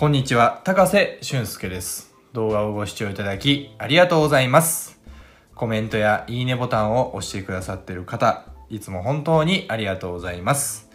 こんにちは、高瀬俊介です。動画をご視聴いただきありがとうございます。コメントやいいねボタンを押してくださっている方、いつも本当にありがとうございます。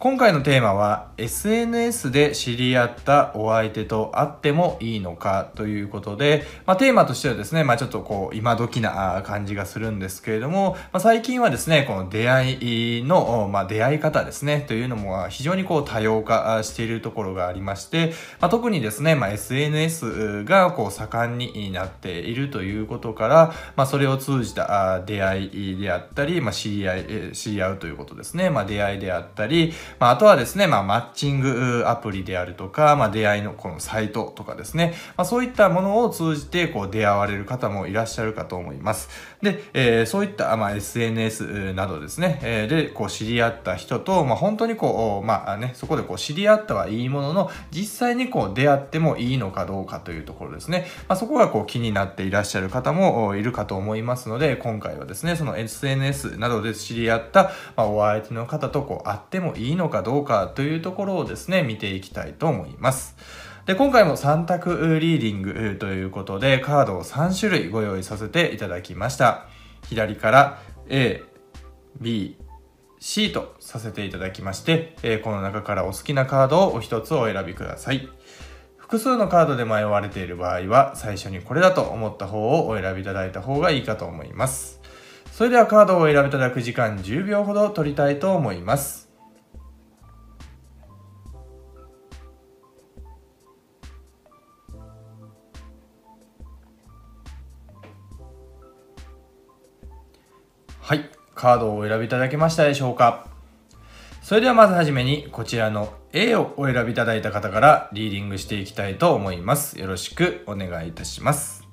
今回のテーマは SNS で知り合ったお相手と会ってもいいのかということで、まあ、テーマとしてはですね、まあ、ちょっとこう今時な感じがするんですけれども、まあ、最近はですねこの出会いの、まあ、出会い方ですねというのも非常にこう多様化しているところがありまして、まあ、特にですね、まあ、SNS がこう盛んになっているということから、まあ、それを通じた出会いであったり、まあ、知り合い知り合うということですね、まあ、出会いであったりまあ、あとはですね、まあ、マッチングアプリであるとか、まあ、出会いのこのサイトとかですね、まあ、そういったものを通じてこう出会われる方もいらっしゃるかと思います。で、えー、そういった、まあ、SNS などですね、えー、で、こう知り合った人と、まあ、本当にこう、まあね、そこでこう知り合ったはいいものの、実際にこう出会ってもいいのかどうかというところですね。まあ、そこがこう気になっていらっしゃる方もいるかと思いますので、今回はですね、その SNS などで知り合った、まあ、お相手の方とこう会ってもいいのかどうかというところをですね、見ていきたいと思います。で、今回も3択リーディングということで、カードを3種類ご用意させていただきました。左から A、B、C とさせていただきまして、えこの中からお好きなカードをお一つお選びください。複数のカードで迷われている場合は、最初にこれだと思った方をお選びいただいた方がいいかと思います。それではカードをお選びいただく時間10秒ほど取りたいと思います。カードをお選びいただけましたでしょうかそれではまずはじめにこちらの A をお選びいただいた方からリーディングしていきたいと思います。よろしくお願いいたします。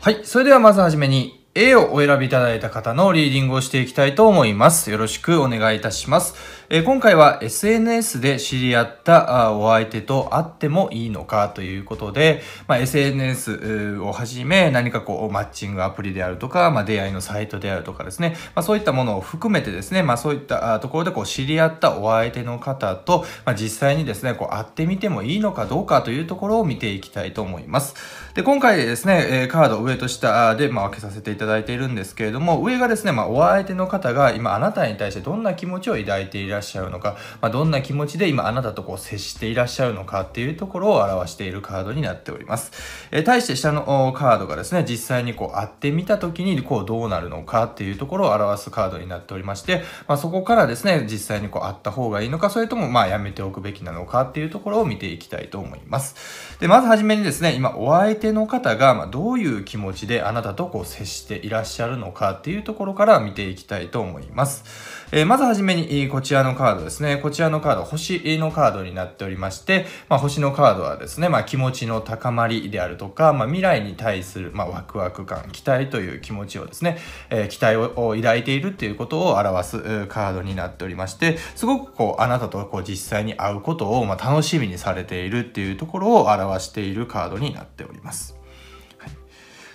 はい、それではまずはじめに A をお選びいただいた方のリーディングをしていきたいと思います。よろしくお願いいたします。え今回は SNS で知り合ったお相手と会ってもいいのかということで、まあ、SNS をはじめ何かこうマッチングアプリであるとか、まあ、出会いのサイトであるとかですね、まあ、そういったものを含めてですね、まあ、そういったところでこう知り合ったお相手の方と、まあ、実際にですねこう会ってみてもいいのかどうかというところを見ていきたいと思います。で今回ですね、カード上と下で、ま分けさせていただいているんですけれども上がですね、まあ、お相手の方が今あなたに対してどんな気持ちを抱いているらっしゃるのか、まあ、どんな気持ちで今あなたとこう接していらっしゃるのかっていうところを表しているカードになっております。えー、対して下のカードがですね、実際にこう会ってみた時にこうどうなるのかっていうところを表すカードになっておりまして、まあ、そこからですね、実際にこう会った方がいいのか、それともまあやめておくべきなのかっていうところを見ていきたいと思います。で、まずはじめにですね、今お相手の方がまどういう気持ちであなたとこう接していらっしゃるのかっていうところから見ていきたいと思います。えー、まずはじめに、こちらのカードですね。こちらのカード、星のカードになっておりまして、まあ、星のカードはですね、まあ、気持ちの高まりであるとか、まあ、未来に対する、まあ、ワクワク感、期待という気持ちをですね、えー、期待を抱いているっていうことを表すカードになっておりまして、すごくこう、あなたとこう実際に会うことを、まあ、楽しみにされているっていうところを表しているカードになっております。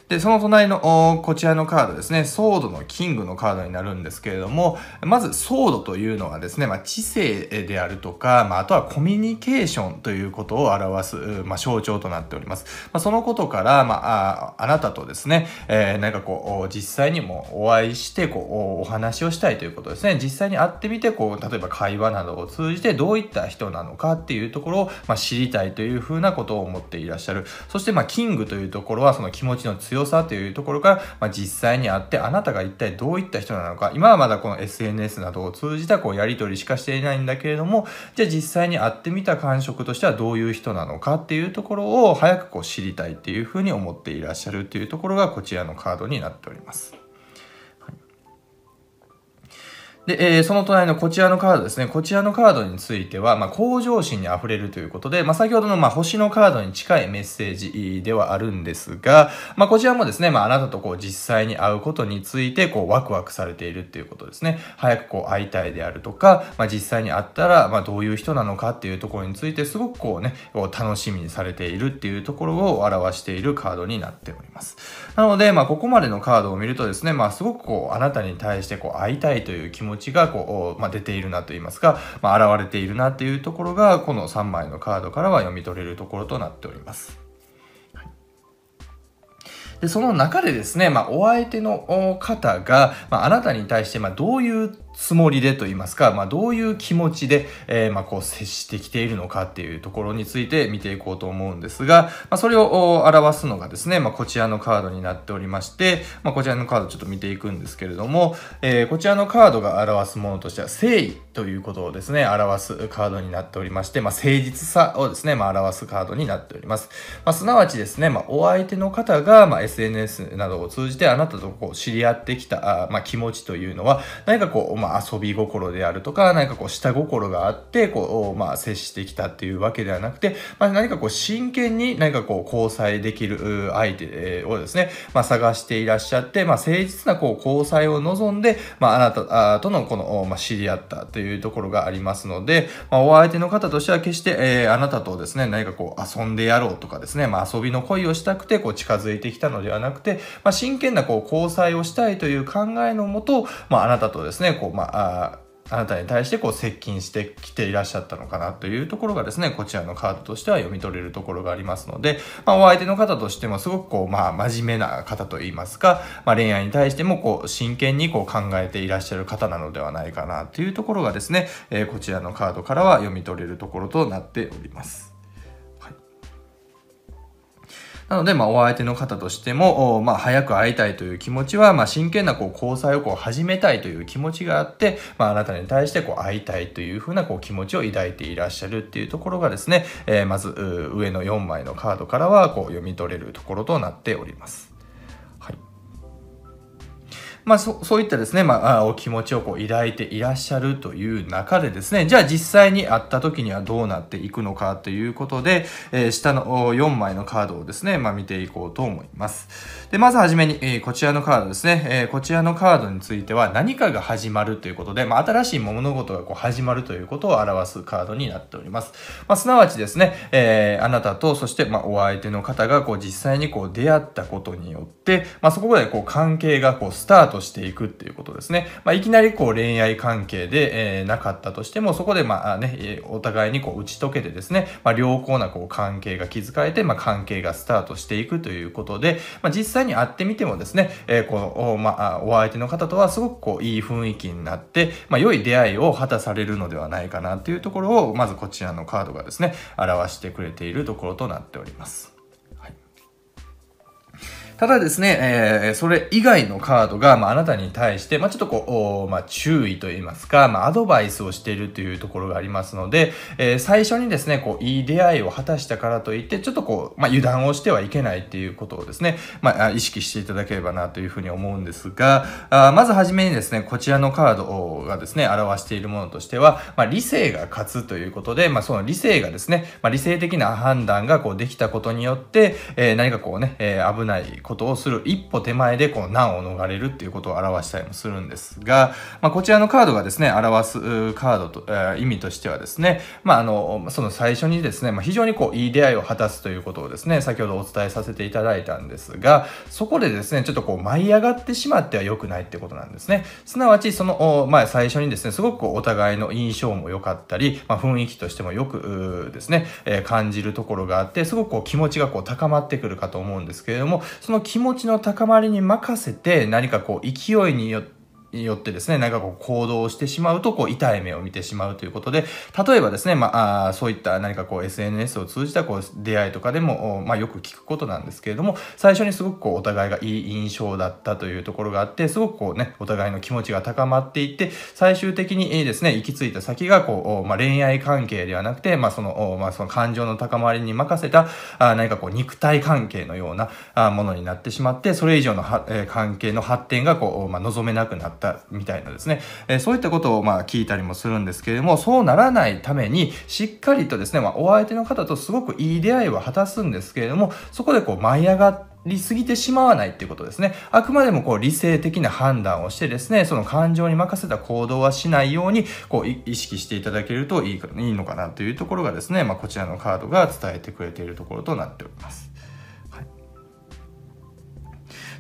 で、その隣のこちらのカードですね、ソードのキングのカードになるんですけれども、まずソードというのはですね、まあ、知性であるとか、まあ、あとはコミュニケーションということを表す、まあ、象徴となっております。まあ、そのことから、まあ、あなたとですね、えー、なんかこう、実際にもお会いして、こう、お話をしたいということですね。実際に会ってみて、こう、例えば会話などを通じてどういった人なのかっていうところを、まあ、知りたいというふうなことを思っていらっしゃる。そして、まあ、キングというところは、その気持ちの強要さというところから、まあ、実際に会ってあなたが一体どういった人なのか今はまだこの SNS などを通じたこうやり取りしかしていないんだけれどもじゃあ実際に会ってみた感触としてはどういう人なのかっていうところを早くこう知りたいっていうふうに思っていらっしゃるというところがこちらのカードになっております。で、えー、その隣のこちらのカードですね。こちらのカードについては、まあ、向上心に溢れるということで、まあ、先ほどの、ま星のカードに近いメッセージではあるんですが、まあ、こちらもですね、まあ、あなたとこう、実際に会うことについて、こう、ワクワクされているっていうことですね。早くこう、会いたいであるとか、まあ、実際に会ったら、まどういう人なのかっていうところについて、すごくこうね、こう楽しみにされているっていうところを表しているカードになっております。なので、まあ、ここまでのカードを見るとですね、まあ、すごくこう、あなたに対してこう、会いたいという気持ち値がこう、まあ、出ているなと言いますか、まあ、現れているなというところがこの3枚のカードからは読み取れるところとなっております。で、その中でですね、まあ、お相手の方が、まあ、あなたに対して、まあ、どういうつもりでと言いますか、まあ、どういう気持ちで、えー、まあ、こう接してきているのかっていうところについて見ていこうと思うんですが、まあ、それを表すのがですね、まあ、こちらのカードになっておりまして、まあ、こちらのカードちょっと見ていくんですけれども、えー、こちらのカードが表すものとしては、誠意ということをですね、表すカードになっておりまして、まあ、誠実さをですね、まあ、表すカードになっております。まあ、すなわちですね、まあ、お相手の方が、まあ、SNS などを通じてあなたとこう知り合ってきた、あまあ、気持ちというのは、何かこう、まああ、遊び心であるとか、何かこう、下心があって、こう、まあ、接してきたっていうわけではなくて、まあ、何かこう、真剣に何かこう、交際できる相手をですね、まあ、探していらっしゃって、まあ、誠実なこう、交際を望んで、まあ、あなたとのこの、まあ、知り合ったというところがありますので、まあ、お相手の方としては決して、えー、あなたとですね、何かこう、遊んでやろうとかですね、まあ、遊びの恋をしたくて、こう、近づいてきたのではなくて、まあ、真剣なこう、交際をしたいという考えのもと、まあ、あなたとですね、こう、まあ、あなたに対してこう接近してきていらっしゃったのかなというところがですね、こちらのカードとしては読み取れるところがありますので、まあ、お相手の方としてもすごくこう、まあ、真面目な方といいますか、まあ、恋愛に対してもこう、真剣にこう考えていらっしゃる方なのではないかなというところがですね、えー、こちらのカードからは読み取れるところとなっております。なので、まあ、お相手の方としても、まあ、早く会いたいという気持ちは、まあ、真剣なこう交際をこう始めたいという気持ちがあって、まあ、あなたに対してこう会いたいというふうなこう気持ちを抱いていらっしゃるっていうところがですね、えー、まず上の4枚のカードからはこう読み取れるところとなっております。まあ、そそういったですね、まあ、お気持ちをこう抱いていらっしゃるという中でですねじゃあ実際に会った時にはどうなっていくのかということで、えー、下の4枚のカードをですね、まあ、見ていこうと思いますでまずはじめに、えー、こちらのカードですね、えー、こちらのカードについては何かが始まるということで、まあ、新しい物事がこう始まるということを表すカードになっております、まあ、すなわちですね、えー、あなたとそして、まあ、お相手の方がこう実際にこう出会ったことによって、まあ、そこでこう関係がこうスタートトしていくっていうことですね。まあ、いきなりこう恋愛関係で、えー、なかったとしても、そこでまあね、お互いにこう打ち解けてですね、まあ、良好なこう関係が築かれて、まあ、関係がスタートしていくということで、まあ、実際に会ってみてもですね、えー、この、まあ、お相手の方とはすごくこういい雰囲気になって、まあ、良い出会いを果たされるのではないかなというところを、まずこちらのカードがですね、表してくれているところとなっております。ただですね、えー、それ以外のカードが、まあ、あなたに対して、まあ、ちょっとこう、まあ、注意と言いますか、まあ、アドバイスをしているというところがありますので、えー、最初にですね、こう、いい出会いを果たしたからといって、ちょっとこう、まあ、油断をしてはいけないっていうことをですね、まあ、意識していただければなというふうに思うんですが、あまずはじめにですね、こちらのカードがですね、表しているものとしては、まあ、理性が勝つということで、まあ、その理性がですね、まあ、理性的な判断がこうできたことによって、えー、何かこうね、えー、危ないことをする一歩手前でこう難を逃れるっていうことを表したりもするんですが、まあ、こちらのカードがですね表すカードと、えー、意味としてはですね、まあ、あのその最初にですね、まあ、非常にこういい出会いを果たすということをですね先ほどお伝えさせていただいたんですがそこでですねちょっとこう舞い上がってしまっては良くないってことなんですねすなわちその、前最初にですねすごくお互いの印象も良かったり、まあ、雰囲気としてもよくですね、えー、感じるところがあってすごくこう気持ちがこう高まってくるかと思うんですけれどもその気持ちの高まりに任せて何かこう勢いによってよってですね、なんかこう行動してしまうと、こう痛い目を見てしまうということで、例えばですね、まあ、そういった何かこう SNS を通じたこう出会いとかでも、まあよく聞くことなんですけれども、最初にすごくこうお互いがいい印象だったというところがあって、すごくこうね、お互いの気持ちが高まっていって、最終的にですね、行き着いた先がこう、まあ恋愛関係ではなくて、まあその、まあその感情の高まりに任せた、何かこう肉体関係のようなものになってしまって、それ以上の、関係の発展がこう、まあ望めなくなってったみたいなですね、えー、そういったことをまあ聞いたりもするんですけれども、そうならないために、しっかりとですね、まあ、お相手の方とすごくいい出会いは果たすんですけれども、そこでこう舞い上がって、りすぎてしまわないっていうことですね。あくまでもこう理性的な判断をしてですね、その感情に任せた行動はしないようにこう意識していただけるといいいいのかなというところがですね、まあ、こちらのカードが伝えてくれているところとなっております。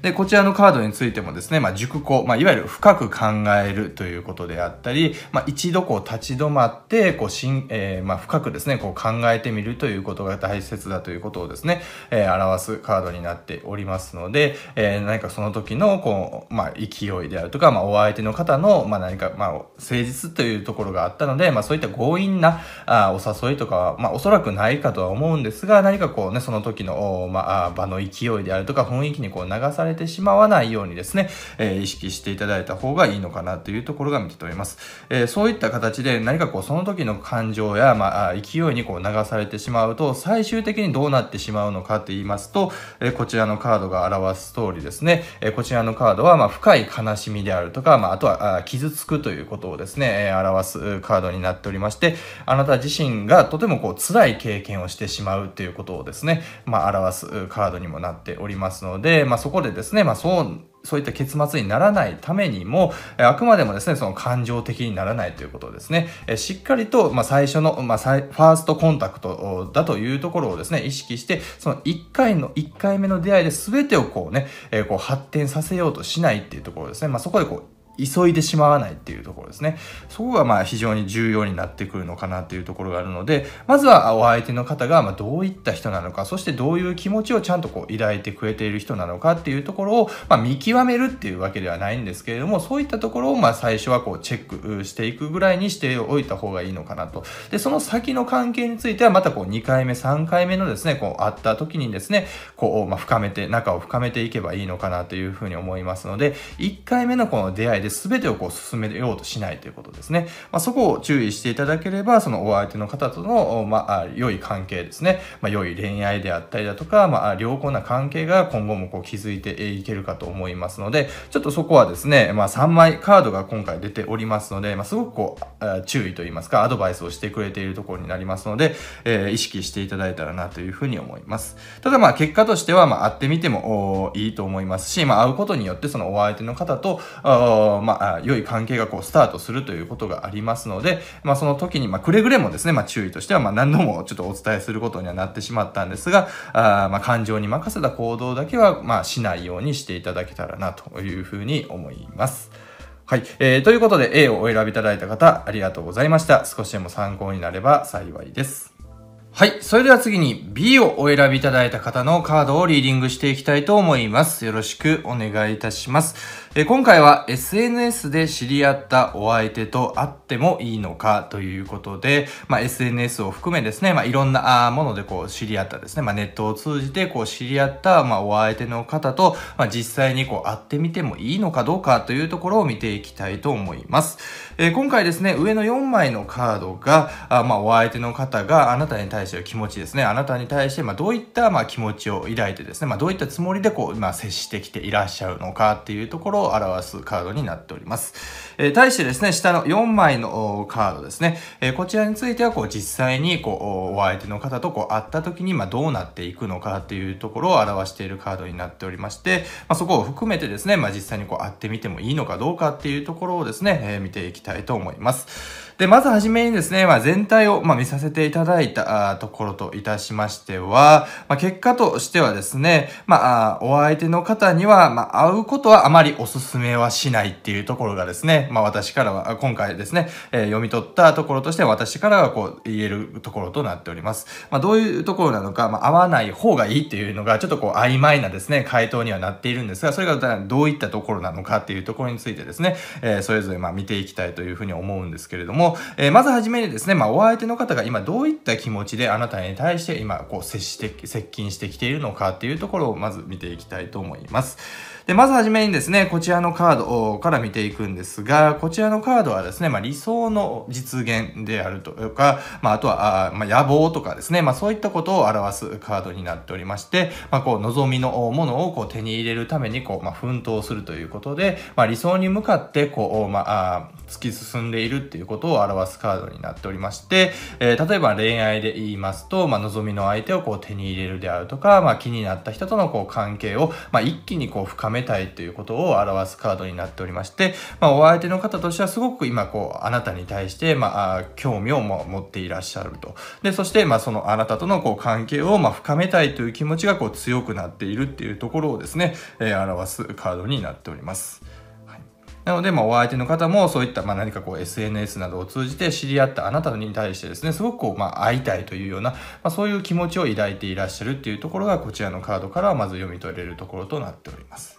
で、こちらのカードについてもですね、まあ、熟考、まあ、いわゆる深く考えるということであったり、まあ、一度こう立ち止まって、こう、しん、えー、まあ、深くですね、こう考えてみるということが大切だということをですね、えー、表すカードになっておりますので、えー、何かその時の、こう、まあ、勢いであるとか、まあ、お相手の方の、まあ、何か、まあ、誠実というところがあったので、まあ、そういった強引な、あお誘いとかは、まあ、おそらくないかとは思うんですが、何かこうね、その時の、まあ、場の勢いであるとか、雰囲気にこう流されれてしまわないようにですね、えー、意識していただいた方がいいのかなというところが見て取れます。えー、そういった形で何かこうその時の感情や、まあ、勢いにこう流されてしまうと最終的にどうなってしまうのかと言いますと、えー、こちらのカードが表す通りですね、えこちらのカードはま深い悲しみであるとか、まあ、あとは傷つくということをですね、え表すカードになっておりましてあなた自身がとてもこう辛い経験をしてしまうということをですね、まあ、表すカードにもなっておりますので、まあ、そこでですねですね、まあそうそういった結末にならないためにも、あくまでもですね、その感情的にならないということですね、しっかりと、まあ、最初の、まあ、ファーストコンタクトだというところをですね、意識して、その1回の、1回目の出会いで全てをこうね、えこう発展させようとしないっていうところですね、まあ、そこでこう、急いでしまわないっていうところですね。そこがまあ非常に重要になってくるのかなっていうところがあるので、まずはお相手の方がまどういった人なのか、そしてどういう気持ちをちゃんとこう抱いてくれている人なのかっていうところをま見極めるっていうわけではないんですけれども、そういったところをまあ最初はこうチェックしていくぐらいにしておいた方がいいのかなと。で、その先の関係についてはまたこう2回目、3回目のですね、こう会った時にですね、こうま深めて、仲を深めていけばいいのかなというふうに思いますので、1回目のこの出会いでで全てをこう進めようとしないということですね。まあ、そこを注意していただければ、そのお相手の方との、まあ、良い関係ですね、まあ、良い恋愛であったりだとか、まあ、良好な関係が今後もこう築いていけるかと思いますので、ちょっとそこはですね、まあ、3枚カードが今回出ておりますので、まあ、すごくこう、注意といいますか、アドバイスをしてくれているところになりますので、えー、意識していただいたらなというふうに思います。ただまあ、結果としては、まあ、会ってみてもいいと思いますし、まあ、会うことによってそのお相手の方と、まあ、良い関係がこう、スタートするということがありますので、まあ、その時に、まあ、くれぐれもですね、まあ、注意としては、まあ、何度もちょっとお伝えすることにはなってしまったんですが、あまあ、感情に任せた行動だけは、まあ、しないようにしていただけたらな、というふうに思います。はい。えー、ということで、A をお選びいただいた方、ありがとうございました。少しでも参考になれば幸いです。はい。それでは次に B をお選びいただいた方のカードをリーディングしていきたいと思います。よろしくお願いいたします。え今回は SNS で知り合ったお相手と会ってもいいのかということで、まあ、SNS を含めですね、まあ、いろんなものでこう知り合ったですね、まあ、ネットを通じてこう知り合った、まあ、お相手の方と、まあ、実際にこう会ってみてもいいのかどうかというところを見ていきたいと思います。え今回ですね、上の4枚のカードが、あまあ、お相手の方があなたに対しての気持ちですね、あなたに対して、まあ、どういった、まあ、気持ちを抱いてですね、まあ、どういったつもりでこう、まあ、接してきていらっしゃるのかっていうところを表すカードになっております。え対してですね、下の4枚のカードですね、えこちらについては、こう、実際に、こう、お相手の方とこう、会った時に、まあ、どうなっていくのかっていうところを表しているカードになっておりまして、まあ、そこを含めてですね、まあ、実際にこう、会ってみてもいいのかどうかっていうところをですね、え見ていきたいたいと思います。で、まずはじめにですね、まあ、全体を、ま見させていただいたところといたしましては、まあ、結果としてはですね、まあ、お相手の方には、ま会うことはあまりお勧めはしないっていうところがですね、ま私からは、今回ですね、えー、読み取ったところとして私からはこう言えるところとなっております。まどういうところなのか、ま合わない方がいいっていうのが、ちょっとこう曖昧なですね、回答にはなっているんですが、それがどういったところなのかっていうところについてですね、えー、それぞれま見ていきたいというふうに思うんですけれども、えー、まずはじめにですね、まあ、お相手の方が今どういった気持ちであなたに対して今こう接して、接近してきているのかっていうところをまず見ていきたいと思います。で、まずはじめにですね、こちらのカードから見ていくんですが、こちらのカードはですね、まあ、理想の実現であるとか、まあ、あとは、あまあ、野望とかですね、まあ、そういったことを表すカードになっておりまして、まあ、こう、望みのものをこう手に入れるために、こう、まあ、奮闘するということで、まあ、理想に向かって、こう、まあ、突き進んでいるっていうことを表すカードになっておりまして、えー、例えば恋愛で言いますと、まあ、望みの相手をこう手に入れるであるとか、まあ、気になった人とのこう関係を、まあ、一気にこう深めめたいということを表すカードになっておりまして、まあ、お相手の方としてはすごく今こうあなたに対して、まあ、興味を持っていらっしゃるとでそして、まあ、そのあなたとのこう関係をま深めたいという気持ちがこう強くなっているっていうところをですね、えー、表すカードになっております。なので、まあ、お相手の方もそういった、まあ、何かこう SNS などを通じて知り合ったあなたに対してですね、すごくこう、まあ、会いたいというような、まあ、そういう気持ちを抱いていらっしゃるっていうところが、こちらのカードからまず読み取れるところとなっております。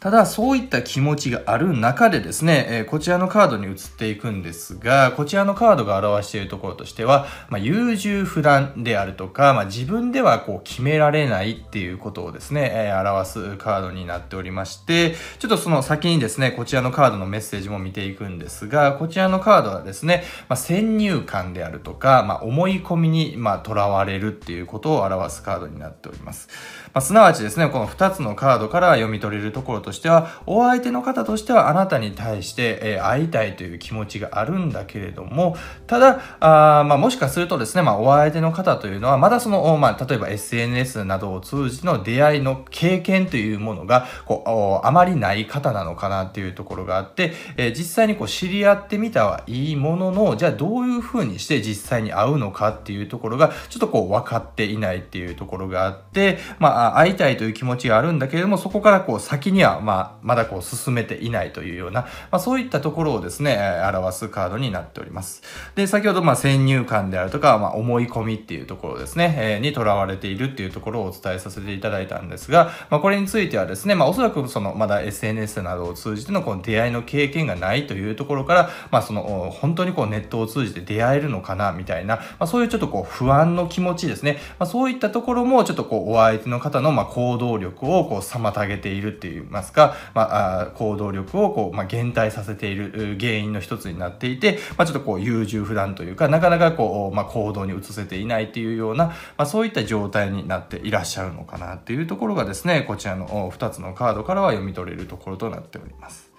ただ、そういった気持ちがある中でですね、えこちらのカードに移っていくんですが、こちらのカードが表しているところとしては、まあ、優柔不断であるとか、まあ、自分ではこう決められないっていうことをですね、え表すカードになっておりまして、ちょっとその先にですね、こちらのカードのメッセージも見ていくんですが、こちらのカードはですね、まあ、先入観であるとか、まあ、思い込みにとらわれるっていうことを表すカードになっております。まあ、すなわちですね、この2つのカードから読み取れるところとしては、お相手の方としてはあなたに対して、え会いたいという気持ちがあるんだけれども、ただ、あまあ、もしかするとですね、まあ、お相手の方というのは、まだその、まあ、例えば SNS などを通じの出会いの経験というものが、こう、あまりない方なのかなっていうところがあって、えー、実際にこう知り合ってみたはいいものの、じゃあどういうふうにして実際に会うのかっていうところが、ちょっとこう分かっていないっていうところがあって、まああ、会いたいという気持ちがあるんだけれども、そこからこう先には、まあ、まだこう進めていないというような、まあ、そういったところをですね、表すカードになっております。で、先ほど、まあ、先入観であるとか、まあ、思い込みっていうところですね、えー、にとらわれているっていうところをお伝えさせていただいたんですが、まあ、これについてはですね、まあ、おそらくその、まだ SNS などを通じてのこの出会いの経験がないというところから、まあ、その、本当にこうネットを通じて出会えるのかな、みたいな、まあ、そういうちょっとこう不安の気持ちですね、まあ、そういったところもちょっとこうお相手の方方のま行動力をこう妨げているって言いますか、まあ、行動力をこう、ま減退させている原因の一つになっていて、まあ、ちょっとこう優柔不断というかなかなかこう、ま行動に移せていないというような、まそういった状態になっていらっしゃるのかなっていうところがですねこちらの2つのカードからは読み取れるところとなっております。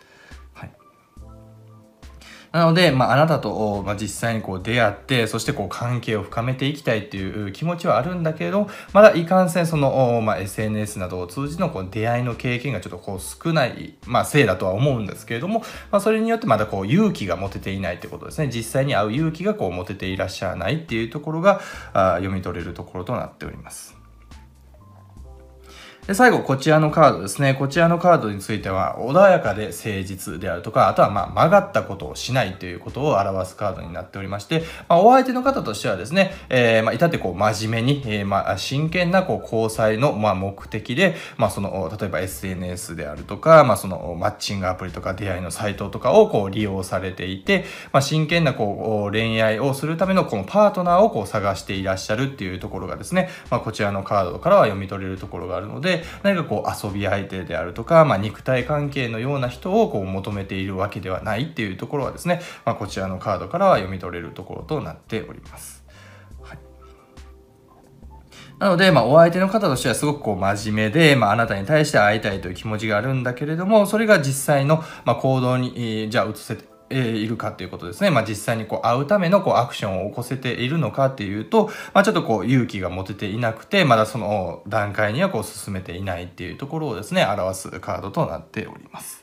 なので、まあ、あなたと、まあ、実際にこう出会って、そしてこう関係を深めていきたいっていう気持ちはあるんだけれど、まだいかんせんその、まあ、SNS などを通じのこう出会いの経験がちょっとこう少ない、まあ、せいだとは思うんですけれども、まあ、それによってまだこう勇気が持てていないってことですね。実際に会う勇気がこう持てていらっしゃらないっていうところが、あ読み取れるところとなっております。で最後、こちらのカードですね。こちらのカードについては、穏やかで誠実であるとか、あとはま曲がったことをしないということを表すカードになっておりまして、まあ、お相手の方としてはですね、えー、ま至ってこう真面目に、えー、ま真剣なこう交際のま目的で、まあ、その例えば SNS であるとか、まあ、そのマッチングアプリとか出会いのサイトとかをこう利用されていて、ま真剣なこう恋愛をするためのこのパートナーをこう探していらっしゃるっていうところがですね、まこちらのカードからは読み取れるところがあるので、で何かこう遊び相手であるとか、まあ、肉体関係のような人をこう求めているわけではないっていうところはですね、まあ、こちらのカードからは読み取れるところとなっております。なので、まあ、お相手の方としてはすごくこう真面目で、まあ、あなたに対して会いたいという気持ちがあるんだけれども、それが実際の、まあ、行動に、えー、じゃあ移せて、えいるかていうことですね。まあ、実際にこう会うためのこうアクションを起こせているのかっていうと、まあ、ちょっとこう勇気が持てていなくて、まだその段階にはこう進めていないっていうところをですね、表すカードとなっております。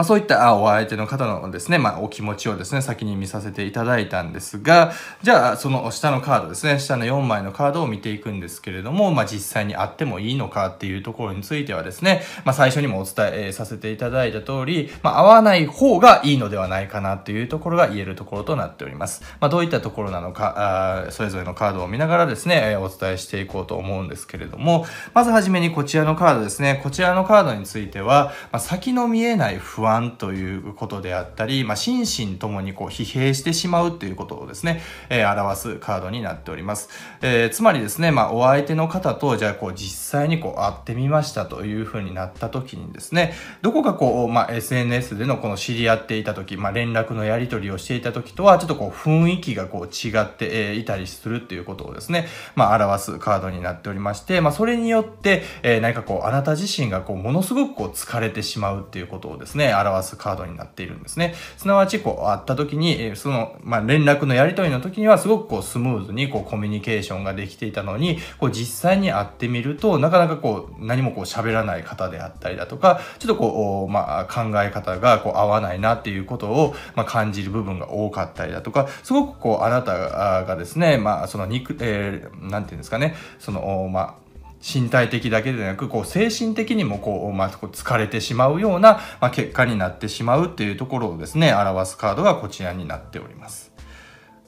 まあ、そういったお相手の方のですね、まあ、お気持ちをですね、先に見させていただいたんですが、じゃあ、その下のカードですね、下の4枚のカードを見ていくんですけれども、まあ、実際にあってもいいのかっていうところについてはですね、まあ、最初にもお伝えさせていただいた通り、まあ、合わない方がいいのではないかなというところが言えるところとなっております。まあ、どういったところなのか、あそれぞれのカードを見ながらですね、お伝えしていこうと思うんですけれども、まずはじめにこちらのカードですね、こちらのカードについては、まあ、先の見えない不安安ということであったり、まあ、心身ともにこう疲弊してしまうということをですね、えー、表すカードになっております。えー、つまりですね、まあ、お相手の方と、じゃあこう実際にこう会ってみましたというふうになった時にですね、どこかこう、まあ、SNS でのこの知り合っていた時、まあ、連絡のやり取りをしていた時とは、ちょっとこう雰囲気がこう違っていたりするっていうことをですね、まあ、表すカードになっておりまして、まあ、それによって、えー、何かこう、あなた自身がこう、ものすごくこう疲れてしまうっていうことをですね、表すカードになっているんですね。すなわち、こう、会った時に、その、まあ、連絡のやり取りの時には、すごくこう、スムーズに、こう、コミュニケーションができていたのに、こう、実際に会ってみると、なかなかこう、何もこう、喋らない方であったりだとか、ちょっとこう、まあ、考え方が、こう、合わないなっていうことを、まあ、感じる部分が多かったりだとか、すごくこう、あなたがですね、まあ、その肉、えー、なんていうんですかね、その、まあ、身体的だけでなく、こう、精神的にもこう、まあ、疲れてしまうような、まあ、結果になってしまうっていうところをですね、表すカードがこちらになっております。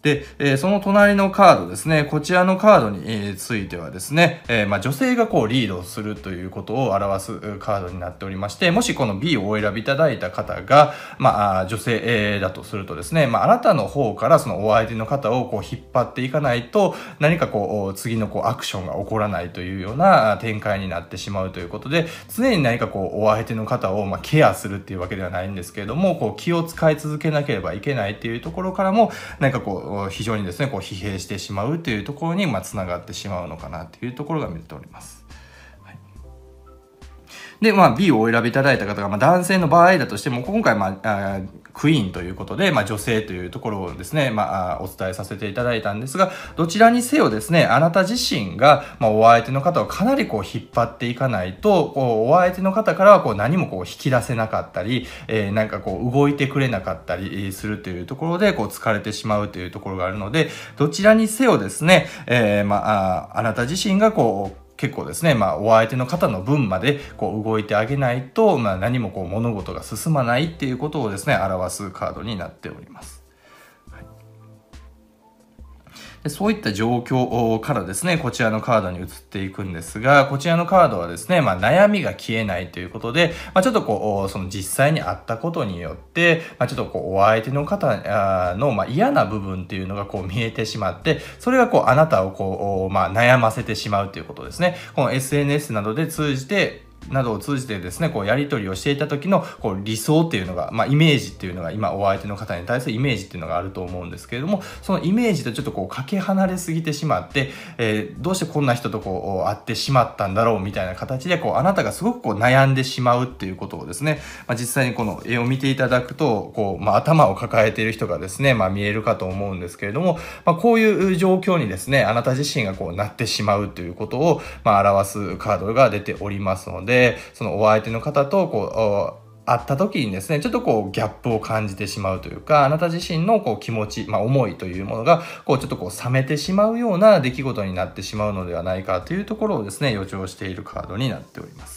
で、えその隣のカードですね、こちらのカードについてはですね、えま女性がこうリードするということを表すカードになっておりまして、もしこの B をお選びいただいた方が、まあ、女性だとするとですね、まあ、あなたの方からそのお相手の方をこう引っ張っていかないと、何かこう、次のこうアクションが起こらないというような展開になってしまうということで、常に何かこう、お相手の方をまケアするっていうわけではないんですけれども、こう気を使い続けなければいけないっていうところからも、何かこう、非常にですねこう疲弊してしまうというところにまあつながってしまうのかなというところが見えております。で、まあ、B をお選びいただいた方が、まあ、男性の場合だとしても、今回、まあ、あクイーンということで、まあ、女性というところをですね、まあ、お伝えさせていただいたんですが、どちらにせよですね、あなた自身が、まあ、お相手の方をかなりこう引っ張っていかないと、こうお相手の方からはこう何もこう引き出せなかったり、えー、なんかこう動いてくれなかったりするというところで、こう疲れてしまうというところがあるので、どちらにせよですね、えー、まあ、あなた自身がこう、結構ですね、まあ、お相手の方の分までこう動いてあげないと、まあ、何もこう物事が進まないっていうことをですね表すカードになっております。そういった状況からですね、こちらのカードに移っていくんですが、こちらのカードはですね、まあ、悩みが消えないということで、まあ、ちょっとこう、その実際にあったことによって、まあ、ちょっとこう、お相手の方の、ま嫌な部分っていうのがこう見えてしまって、それがこう、あなたをこう、ま悩ませてしまうということですね。この SNS などで通じて、などを通じてですね、こうやり取りをしていた時のこう理想っていうのが、まあ、イメージっていうのが今お相手の方に対するイメージっていうのがあると思うんですけれども、そのイメージとちょっとこうかけ離れすぎてしまって、えー、どうしてこんな人とこう会ってしまったんだろうみたいな形で、こうあなたがすごくこう悩んでしまうっていうことをですね、まあ、実際にこの絵を見ていただくと、こう、まあ、頭を抱えている人がですね、まあ、見えるかと思うんですけれども、まあ、こういう状況にですね、あなた自身がこうなってしまうということを、まあ、表すカードが出ておりますので、で、そのお相手の方と、こう、会った時にですね、ちょっとこうギャップを感じてしまうというか、あなた自身のこう気持ち、まあ思いというものが、こうちょっとこう冷めてしまうような出来事になってしまうのではないかというところをですね、予兆しているカードになっております。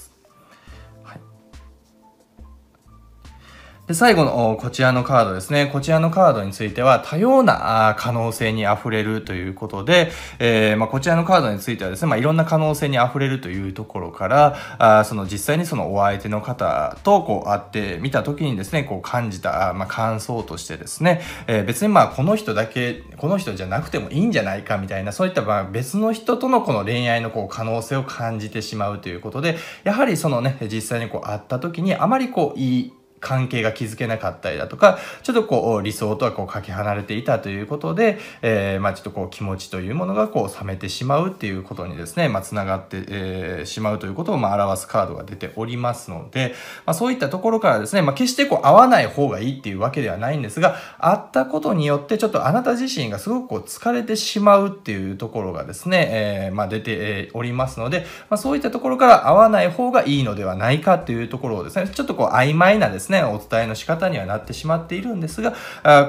で、最後のこちらのカードですね。こちらのカードについては多様な可能性に溢れるということで、えー、まあ、こちらのカードについてはですね、まあ、いろんな可能性に溢れるというところから、あその実際にそのお相手の方とこう会ってみた時にですね、こう感じた、まあ、感想としてですね、えー、別にまあこの人だけ、この人じゃなくてもいいんじゃないかみたいな、そういったま別の人とのこの恋愛のこう可能性を感じてしまうということで、やはりそのね、実際にこう会った時にあまりこういい関係が築けなかったりだとか、ちょっとこう、理想とはこう、かけ離れていたということで、えー、まあ、ちょっとこう、気持ちというものがこう、冷めてしまうっていうことにですね、まあ、繋がって、えー、しまうということを、まあ、表すカードが出ておりますので、まあ、そういったところからですね、まあ、決してこう、合わない方がいいっていうわけではないんですが、会ったことによって、ちょっとあなた自身がすごくこう、疲れてしまうっていうところがですね、えー、まあ、出ておりますので、まあ、そういったところから合わない方がいいのではないかっていうところをですね、ちょっとこう、曖昧なですね、ね、お伝えの仕方にはなってしまっているんですが、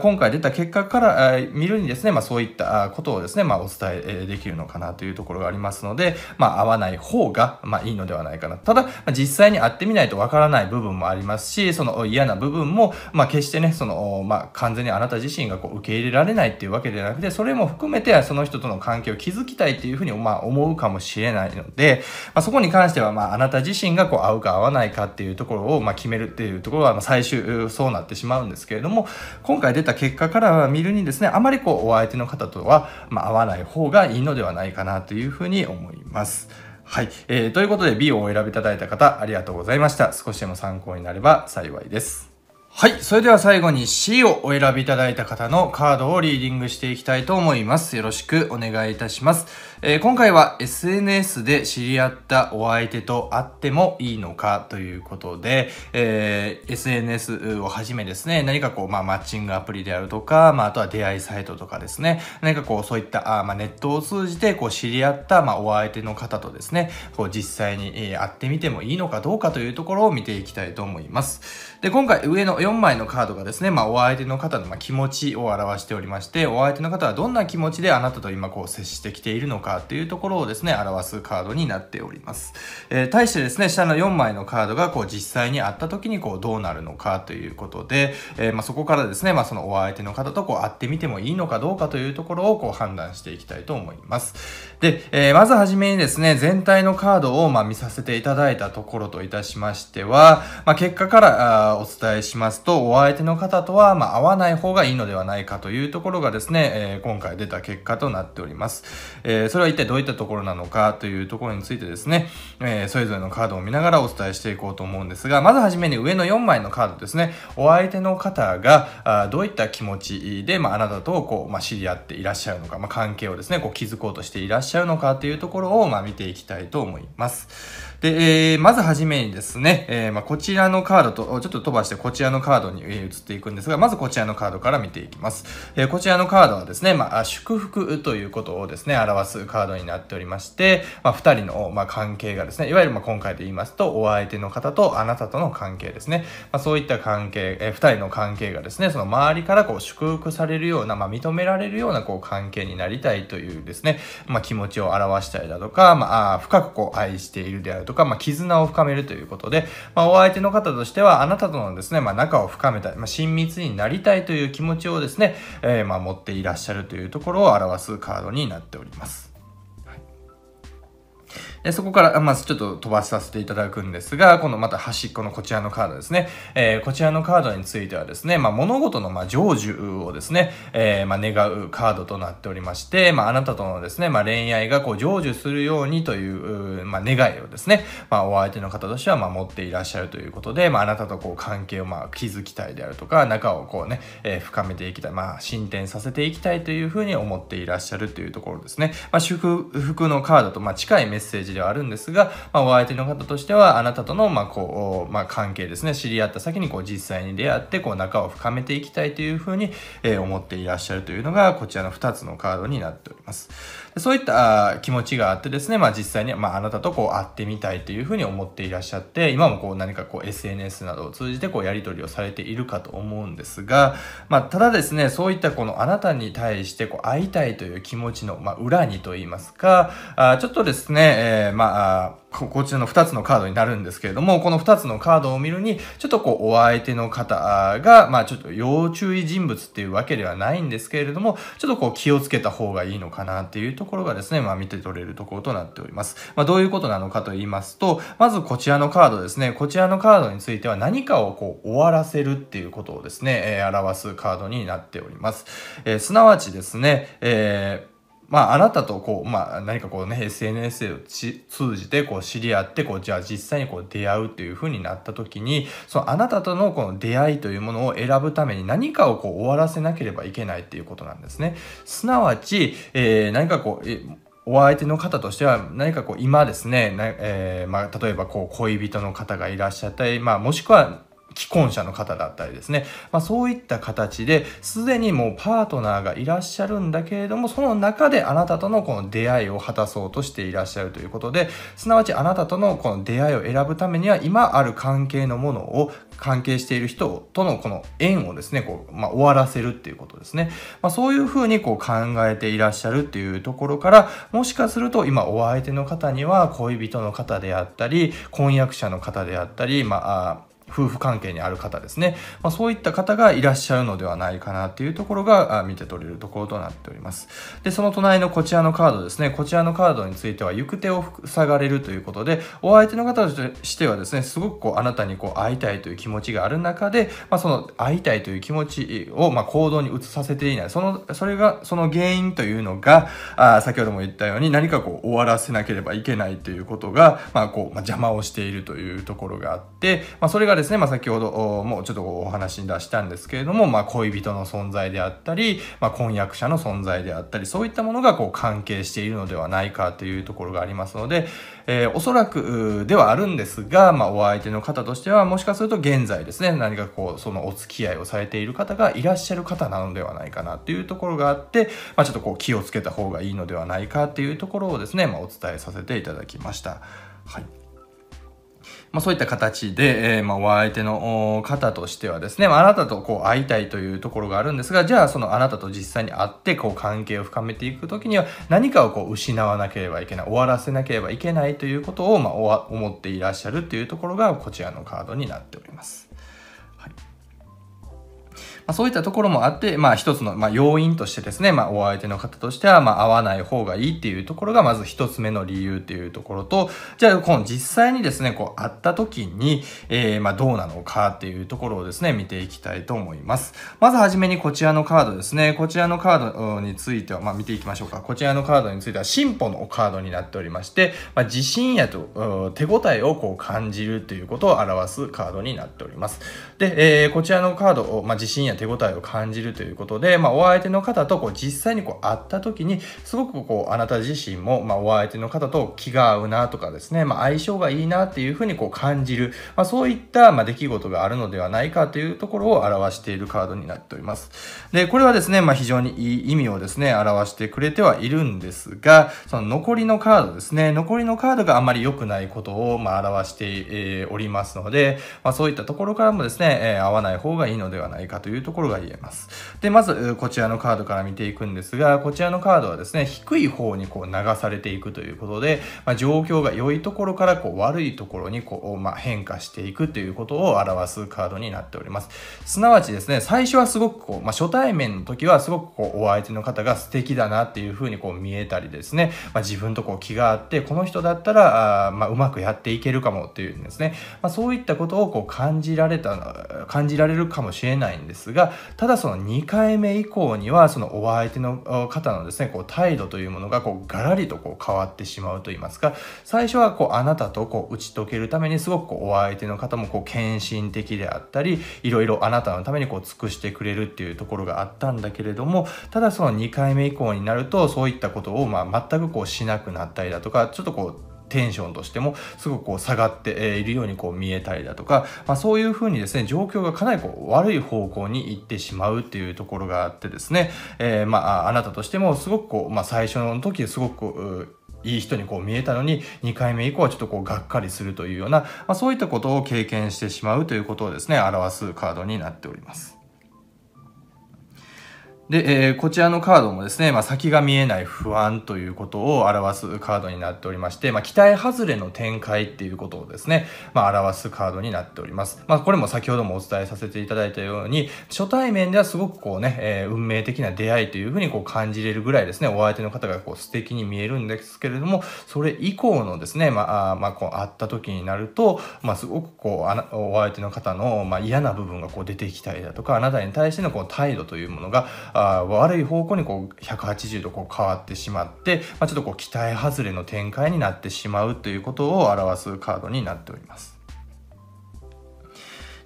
今回出た結果から見るにですね、まあ、そういったことをですね、まあ、お伝えできるのかなというところがありますので、まあ、合わない方が、まあ、いいのではないかな。ただ、実際に会ってみないとわからない部分もありますし、その嫌な部分も、まあ、決してね、その、まあ、完全にあなた自身がこう受け入れられないっていうわけではなくて、それも含めて、その人との関係を築きたいっていうふうに、まあ、思うかもしれないので、まあ、そこに関しては、まあ、あなた自身がこう、合うか合わないかっていうところを、まあ、決めるっていうところは、まあ、最終そうなってしまうんですけれども今回出た結果から見るにですねあまりこうお相手の方とは、ま合わない方がいいのではないかなというふうに思います。はい、えー、ということで B をお選びいただいた方ありがとうございました少しでも参考になれば幸いですはい。それでは最後に C をお選びいただいた方のカードをリーディングしていきたいと思います。よろしくお願いいたします。えー、今回は SNS で知り合ったお相手と会ってもいいのかということで、えー、SNS をはじめですね、何かこう、まあ、マッチングアプリであるとか、まあ、あとは出会いサイトとかですね、何かこう、そういった、あまあ、ネットを通じて、こう、知り合った、まあ、お相手の方とですね、こう、実際に、え会ってみてもいいのかどうかというところを見ていきたいと思います。で、今回、上の4枚のカードがですね、まあ、お相手の方の、まあ、気持ちを表しておりまして、お相手の方はどんな気持ちであなたと今、こう、接してきているのか、っていうところをですね、表すカードになっております。えー、対してですね、下の4枚のカードがこう実際にあった時にこうどうなるのかということで、えー、まそこからですね、まあ、そのお相手の方とこう会ってみてもいいのかどうかというところをこう判断していきたいと思います。で、えー、まずはじめにですね、全体のカードをま見させていただいたところといたしましては、まあ、結果からお伝えしますと、お相手の方とはま合わない方がいいのではないかというところがですね、え今回出た結果となっております。えーそれは一体どういったところなのかというところについてですね、えそれぞれのカードを見ながらお伝えしていこうと思うんですが、まずはじめに上の4枚のカードですね、お相手の方がどういった気持ちで、まあ、なたとこう、ま知り合っていらっしゃるのか、ま関係をですね、こう築こうとしていらっしゃるのかというところを、ま見ていきたいと思います。で、えー、まずはじめにですね、えー、まあ、こちらのカードと、ちょっと飛ばしてこちらのカードに移っていくんですが、まずこちらのカードから見ていきます。えー、こちらのカードはですね、まあ、祝福ということをですね、表すカードになっておりまして、まあ、二人の、まあ、関係がですね、いわゆる、まあ、今回で言いますと、お相手の方とあなたとの関係ですね、まあ、そういった関係、えー、人の関係がですね、その周りからこう祝福されるような、まあ、認められるようなこう関係になりたいというですね、まあ、気持ちを表したりだとか、まあ、深くこう愛しているであるとか、か、まあ、絆を深めるということで、まあ、お相手の方としては、あなたとのですね、まあ、仲を深めたい、まあ、親密になりたいという気持ちをですね、えー、まあ、持っていらっしゃるというところを表すカードになっております。えそこから、まずちょっと飛ばさせていただくんですが、今度また端っこのこちらのカードですね。えー、こちらのカードについてはですね、まあ、物事の、まあ、成就をですね、えー、まあ、願うカードとなっておりまして、まあ、あなたとのですね、まあ、恋愛がこう成就するようにという、まあ、願いをですね、まあ、お相手の方としては、まあ、持っていらっしゃるということで、まあ、あなたとこう関係を、まあ、築きたいであるとか、仲をこうね、えー、深めていきたい、まあ、進展させていきたいというふうに思っていらっしゃるというところですね。まあ、祝福のカードと、まあ、近いメッセージではあるんですが、まあ、お相手の方としてはあなたとの、まあこうまあ、関係ですね知り合った先にこう実際に出会ってこう仲を深めていきたいというふうに、え思っていらっしゃるというのがこちらの2つのカードになっております。そういった気持ちがあってですね、まあ、実際に、まあ、あなたとこう会ってみたいというふうに思っていらっしゃって、今もこう何かこう SNS などを通じてこうやり取りをされているかと思うんですが、まあ、ただですね、そういったこのあなたに対してこう会いたいという気持ちの、まあ、裏にと言いますか、あちょっとですね、えー、まあ、ここちらの2つのカードになるんですけれども、この2つのカードを見るに、ちょっとこう、お相手の方が、まあちょっと要注意人物っていうわけではないんですけれども、ちょっとこう、気をつけた方がいいのかなっていうところがですね、まあ見て取れるところとなっております。まあどういうことなのかと言いますと、まずこちらのカードですね、こちらのカードについては何かをこう、終わらせるっていうことをですね、えー、表すカードになっております。えー、すなわちですね、えーまあ、あなたとこう、まあ、何かこうね、SNS を通じてこう知り合って、こう、じゃあ実際にこう出会うっていう風になった時に、そのあなたとのこの出会いというものを選ぶために何かをこう終わらせなければいけないっていうことなんですね。すなわち、えー、何かこう、えお相手の方としては何かこう今ですね、えー、まあ、例えばこう恋人の方がいらっしゃったり、まあ、もしくは既婚者の方だったりですね、まあ、そういった形で、すでにもうパートナーがいらっしゃるんだけれども、その中であなたとのこの出会いを果たそうとしていらっしゃるということで、すなわちあなたとのこの出会いを選ぶためには、今ある関係のものを関係している人とのこの縁をですね、こう、まあ、終わらせるっていうことですね。まあ、そういうふうにこう考えていらっしゃるっていうところから、もしかすると今お相手の方には恋人の方であったり、婚約者の方であったり、まあ、夫婦関係にある方ですね、まあ、そういった方がいらっしゃるのではないかなっていうところが見て取れるところとなっておりますでその隣のこちらのカードですねこちらのカードについては行く手を塞がれるということでお相手の方としてはですねすごくこうあなたにこう会いたいという気持ちがある中で、まあ、その会いたいという気持ちをま行動に移させていないそのそれがその原因というのがあ先ほども言ったように何かこう終わらせなければいけないということが、まあ、こうま邪魔をしているというところがあって、まそれがですね、まあ、先ほどもちょっとお話に出したんですけれども、まあ、恋人の存在であったり、まあ、婚約者の存在であったり、そういったものがこう関係しているのではないかというところがありますので、えー、おそらくではあるんですが、まあ、お相手の方としては、もしかすると現在ですね、何かこう、そのお付き合いをされている方がいらっしゃる方なのではないかなというところがあって、まあ、ちょっとこう、気をつけた方がいいのではないかというところをですね、まあ、お伝えさせていただきました。はい。まあ、そういった形で、えー、まあ、お相手の方としてはですね、まあ、なたとこう会いたいというところがあるんですが、じゃあそのあなたと実際に会ってこう関係を深めていくときには何かをこう失わなければいけない、終わらせなければいけないということを、まあ、思っていらっしゃるというところがこちらのカードになっております。まあ、そういったところもあって、まあ一つの、まあ、要因としてですね、まあお相手の方としては、まあ合わない方がいいっていうところがまず一つ目の理由っていうところと、じゃあこの実際にですね、こう会った時に、えー、まあどうなのかっていうところをですね、見ていきたいと思います。まずはじめにこちらのカードですね、こちらのカードについては、まあ見ていきましょうか。こちらのカードについては進歩のカードになっておりまして、まあ、自信やと手応えをこう感じるということを表すカードになっております。で、えー、こちらのカードを、まあ、自信や手応えを感じるということで、まあ、お相手の方とこう実際にこう会った時に、すごくこう、あなた自身も、まあ、お相手の方と気が合うなとかですね、まあ、相性がいいなっていうふうにこう感じる、まあ、そういった、まあ、出来事があるのではないかというところを表しているカードになっております。で、これはですね、まあ、非常にいい意味をですね、表してくれてはいるんですが、その残りのカードですね、残りのカードがあまり良くないことを、まあ、表して、えー、おりますので、まあ、そういったところからもですね、えー、合わない方がいいのではないかというところが言えます。で、まず、こちらのカードから見ていくんですが、こちらのカードはですね、低い方にこう流されていくということで、まあ、状況が良いところからこう悪いところにこう、まあ、変化していくということを表すカードになっております。すなわちですね、最初はすごくこう、まあ、初対面の時はすごくこう、お相手の方が素敵だなっていうふうにこう見えたりですね、まあ、自分とこう気があって、この人だったら、あまあ、うまくやっていけるかもっていうんですね、まあ、そういったことをこう感じられた、感じられるかもしれないんですが、が、ただその2回目以降には、そのお相手の方のですね、こう態度というものがこうガラリとこう変わってしまうと言いますか、最初はこうあなたとこう打ち解けるためにすごくこうお相手の方もこう献身的であったり、いろいろあなたのためにこう尽くしてくれるっていうところがあったんだけれども、ただその2回目以降になると、そういったことをまあ全くこうしなくなったりだとか、ちょっとこう、テンションとしてもすごくこう下がっているようにこう見えたりだとか、まあ、そういうふうにですね状況がかなりこう悪い方向に行ってしまうっていうところがあってですね、えー、まああなたとしてもすごくこう、まあ、最初の時すごくいい人にこう見えたのに2回目以降はちょっとこうがっかりするというような、まあ、そういったことを経験してしまうということをですね表すカードになっております。で、えー、こちらのカードもですね、まあ、先が見えない不安ということを表すカードになっておりまして、まあ、期待外れの展開っていうことをですね、まあ、表すカードになっております。まあ、これも先ほどもお伝えさせていただいたように、初対面ではすごくこうね、えー、運命的な出会いというふうにこう感じれるぐらいですね、お相手の方がこう素敵に見えるんですけれども、それ以降のですね、まあ、まあ、こう、会った時になると、まあ、すごくこう、お相手の方の、まあ、嫌な部分がこう出てきたりだとか、あなたに対してのこう態度というものが、あ悪い方向にこう180度こう変わってしまって、まあ、ちょっとこう期待外れの展開になってしまうということを表すカードになっております。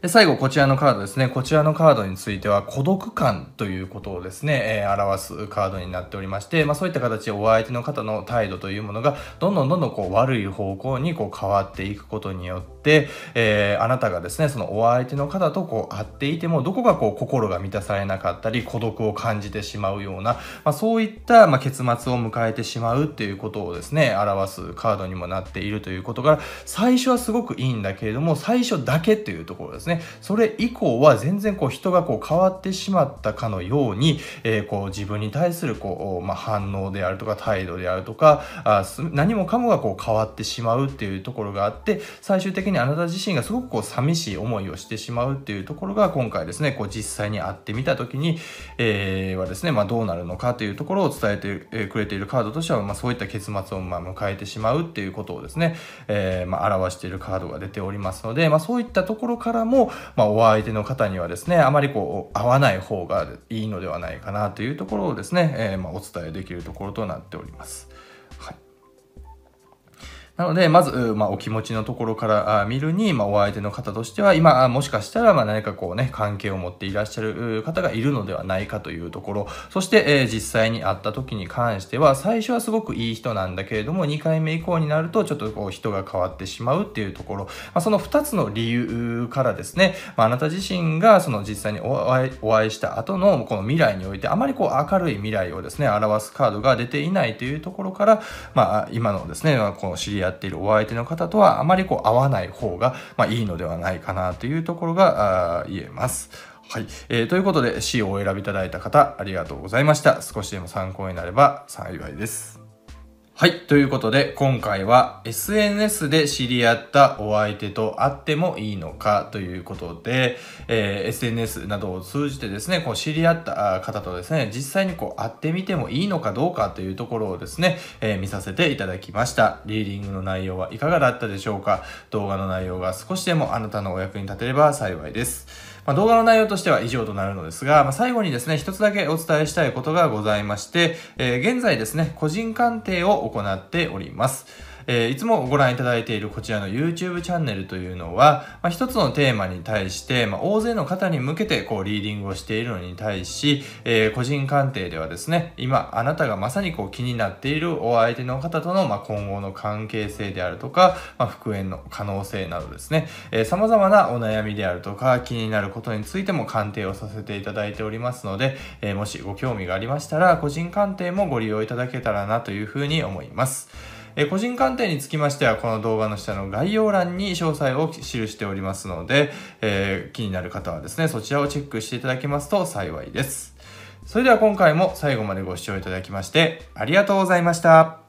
で最後こちらのカードですねこちらのカードについては孤独感ということをですね、えー、表すカードになっておりまして、まあ、そういった形でお相手の方の態度というものがどんどんどんどんこう悪い方向にこう変わっていくことによって、えー、あなたがですねそのお相手の方とこう会っていてもどこかこう心が満たされなかったり孤独を感じてしまうような、まあ、そういった、ま結末を迎えてしまうっていうことをですね表すカードにもなっているということが、最初はすごくいいんだけれども最初だけというところですねねそれ以降は全然こう人がこう変わってしまったかのように、えー、こう自分に対するこう、まあ、反応であるとか態度であるとかあ何もかもがこう変わってしまうっていうところがあって最終的にあなた自身がすごくこう寂しい思いをしてしまうっていうところが今回ですねこう実際に会ってみた時に、えー、はですね、まあ、どうなるのかというところを伝えて、くれているカードとしては、まあ、そういった結末をま迎えてしまうっていうことをですね、えー、ま表しているカードが出ておりますので、まそういったところからもまあ、お相手の方にはですね、あまりこう、合わない方がいいのではないかなというところをですね、えー、まあ、お伝えできるところとなっております。なので、まず、まあ、お気持ちのところから見るに、まあ、お相手の方としては、今、もしかしたら、まあ、何かこうね、関係を持っていらっしゃる方がいるのではないかというところ、そして、えー、実際に会った時に関しては、最初はすごくいい人なんだけれども、2回目以降になると、ちょっとこう、人が変わってしまうっていうところ、まあ、その2つの理由からですね、まあ、あなた自身が、その実際にお会いお会いした後の、この未来において、あまりこう、明るい未来をですね、表すカードが出ていないというところから、まあ、今のですね、この知り合いやっているお相手の方とはあまりこう合わない方が、まあ、いいのではないかなというところが言えます。はい、えー、ということで C をお選びいただいた方ありがとうございました。少しでも参考になれば幸いです。はい。ということで、今回は SNS で知り合ったお相手と会ってもいいのかということで、えー、SNS などを通じてですね、こう知り合った方とですね、実際にこう会ってみてもいいのかどうかというところをですね、えー、見させていただきました。リーディングの内容はいかがだったでしょうか動画の内容が少しでもあなたのお役に立てれば幸いです。まあ、動画の内容としては以上となるのですが、まあ、最後にですね、一つだけお伝えしたいことがございまして、えー、現在ですね、個人鑑定を行っております。えー、いつもご覧いただいているこちらの YouTube チャンネルというのは、まあ、一つのテーマに対して、まあ、大勢の方に向けてこうリーディングをしているのに対し、えー、個人鑑定ではですね、今あなたがまさにこう気になっているお相手の方との、まあ、今後の関係性であるとか、まあ、復縁の可能性などですね、えー、様々なお悩みであるとか気になることについても鑑定をさせていただいておりますので、えー、もしご興味がありましたら個人鑑定もご利用いただけたらなというふうに思います。え個人鑑定につきましては、この動画の下の概要欄に詳細を記しておりますので、えー、気になる方はですね、そちらをチェックしていただけますと幸いです。それでは今回も最後までご視聴いただきまして、ありがとうございました。